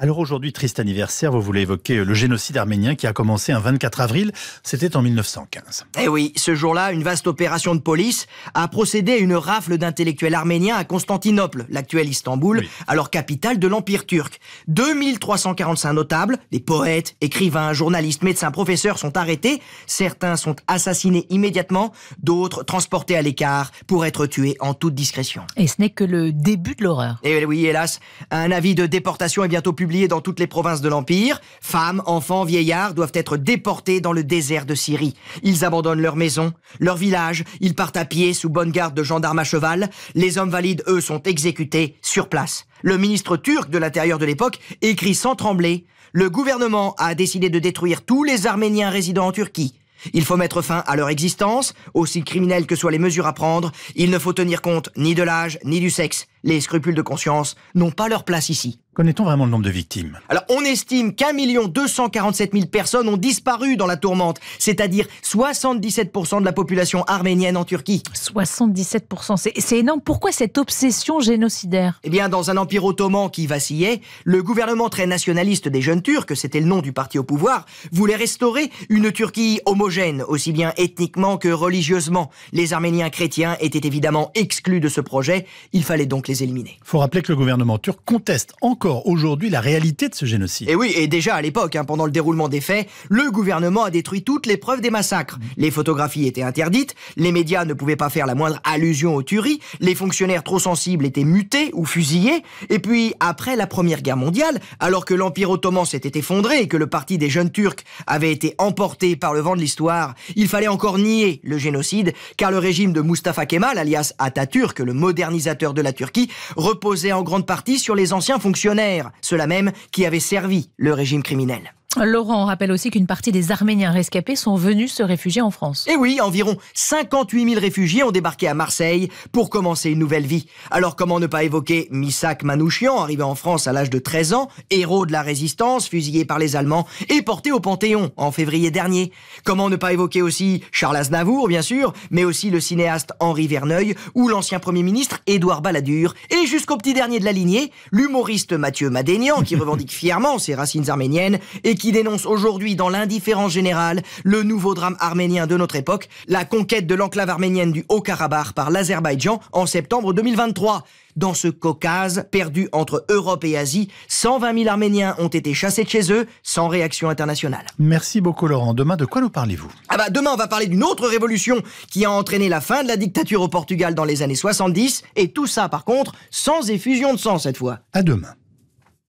Alors aujourd'hui, triste anniversaire, vous voulez évoquer euh, le génocide arménien qui a commencé un 24 avril, c'était en 1915. Eh oui, ce jour-là, une vaste opération de police a procédé à une rafle d'intellectuels arméniens à Constantinople, l'actuel Istanbul, alors capitale de l'Empire turc. 2345 notables, des poètes, écrivains, journalistes, médecins, professeurs sont arrêtés, certains sont assassinés immédiatement, d'autres transportés à l'écart pour être tués en toute discrétion. Et ce n'est que le début de l'horreur. Eh oui, hélas, un avis de déportation est bientôt publié dans toutes les provinces de l'Empire, femmes, enfants, vieillards doivent être déportés dans le désert de Syrie. Ils abandonnent leurs maisons, leurs villages, ils partent à pied sous bonne garde de gendarmes à cheval. Les hommes valides, eux, sont exécutés sur place. Le ministre turc de l'Intérieur de l'époque écrit sans trembler Le gouvernement a décidé de détruire tous les Arméniens résidant en Turquie. Il faut mettre fin à leur existence, aussi criminelles que soient les mesures à prendre, il ne faut tenir compte ni de l'âge, ni du sexe. Les scrupules de conscience n'ont pas leur place ici. Connaît-on vraiment le nombre de victimes Alors, on estime qu'un million quarante-sept mille personnes ont disparu dans la tourmente, c'est-à-dire 77% de la population arménienne en Turquie. 77%, c'est énorme. Pourquoi cette obsession génocidaire Eh bien, dans un empire ottoman qui vacillait, le gouvernement très nationaliste des jeunes Turcs, c'était le nom du parti au pouvoir, voulait restaurer une Turquie homogène, aussi bien ethniquement que religieusement. Les Arméniens chrétiens étaient évidemment exclus de ce projet, il fallait donc les éliminer. Faut rappeler que le gouvernement turc conteste encore aujourd'hui la réalité de ce génocide. Et oui, et déjà à l'époque, hein, pendant le déroulement des faits, le gouvernement a détruit toutes les preuves des massacres. Les photographies étaient interdites, les médias ne pouvaient pas faire la moindre allusion aux tueries, les fonctionnaires trop sensibles étaient mutés ou fusillés, et puis après la Première Guerre mondiale, alors que l'Empire ottoman s'était effondré et que le parti des jeunes turcs avait été emporté par le vent de l'histoire, il fallait encore nier le génocide, car le régime de Mustafa Kemal, alias Atatürk, le modernisateur de la Turquie, reposait en grande partie sur les anciens fonctionnaires ceux-là même qui avaient servi le régime criminel. Laurent rappelle aussi qu'une partie des Arméniens rescapés sont venus se réfugier en France. Et eh oui, environ 58 000 réfugiés ont débarqué à Marseille pour commencer une nouvelle vie. Alors comment ne pas évoquer Misak Manouchian, arrivé en France à l'âge de 13 ans, héros de la résistance, fusillé par les Allemands et porté au Panthéon en février dernier. Comment ne pas évoquer aussi Charles Aznavour, bien sûr, mais aussi le cinéaste Henri Verneuil ou l'ancien Premier ministre Édouard Balladur. Et jusqu'au petit dernier de la lignée, l'humoriste Mathieu Madénian, qui revendique fièrement ses racines arméniennes et qui dénonce aujourd'hui dans l'indifférence générale le nouveau drame arménien de notre époque, la conquête de l'enclave arménienne du Haut-Karabakh par l'Azerbaïdjan en septembre 2023. Dans ce Caucase, perdu entre Europe et Asie, 120 000 Arméniens ont été chassés de chez eux sans réaction internationale. Merci beaucoup Laurent. Demain, de quoi nous parlez-vous Ah bah demain, on va parler d'une autre révolution qui a entraîné la fin de la dictature au Portugal dans les années 70 et tout ça par contre sans effusion de sang cette fois. À demain.